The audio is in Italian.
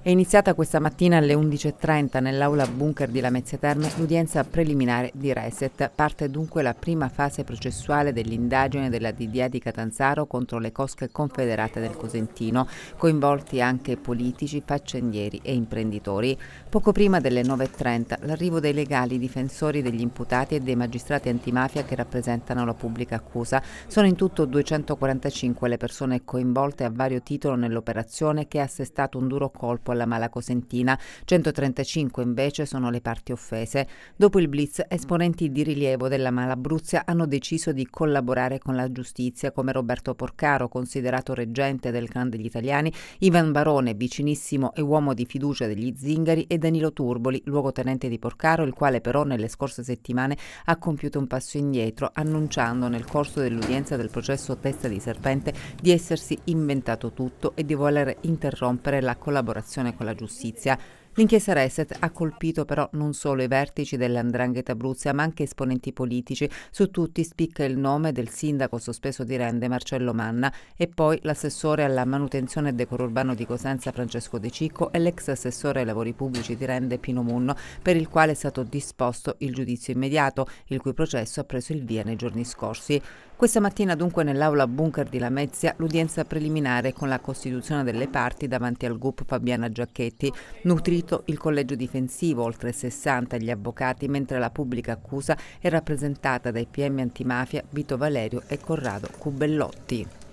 È iniziata questa mattina alle 11.30 nell'aula bunker di Lamezia Terme l'udienza preliminare di Reset. Parte dunque la prima fase processuale dell'indagine della DDA di Catanzaro contro le cosche confederate del Cosentino, coinvolti anche politici, faccendieri e imprenditori. Poco prima delle 9.30 l'arrivo dei legali difensori degli imputati e dei magistrati antimafia che rappresentano la pubblica accusa. Sono in tutto 245 le persone coinvolte a vario titolo nell'operazione che ha assestato un duro colpo corpo alla mala cosentina, 135 invece sono le parti offese. Dopo il blitz, esponenti di rilievo della Malabruzia hanno deciso di collaborare con la giustizia, come Roberto Porcaro, considerato reggente del clan degli italiani, Ivan Barone, vicinissimo e uomo di fiducia degli zingari, e Danilo Turboli, luogotenente di Porcaro, il quale però nelle scorse settimane ha compiuto un passo indietro, annunciando nel corso dell'udienza del processo Testa di Serpente di essersi inventato tutto e di voler interrompere la collaborazione relazione con la giustizia. L'inchiesta Reset ha colpito però non solo i vertici dell'Andrangheta Abruzia, ma anche esponenti politici. Su tutti spicca il nome del sindaco sospeso di Rende, Marcello Manna, e poi l'assessore alla manutenzione e decoro urbano di Cosenza, Francesco De Cicco, e l'ex assessore ai lavori pubblici di Rende, Pino Munno, per il quale è stato disposto il giudizio immediato, il cui processo ha preso il via nei giorni scorsi. Questa mattina dunque nell'aula bunker di Lamezia l'udienza preliminare con la costituzione delle parti davanti al GUP Fabiana Giacchetti, nutrito riunito il collegio difensivo, oltre 60 gli avvocati, mentre la pubblica accusa è rappresentata dai PM antimafia Vito Valerio e Corrado Cubellotti.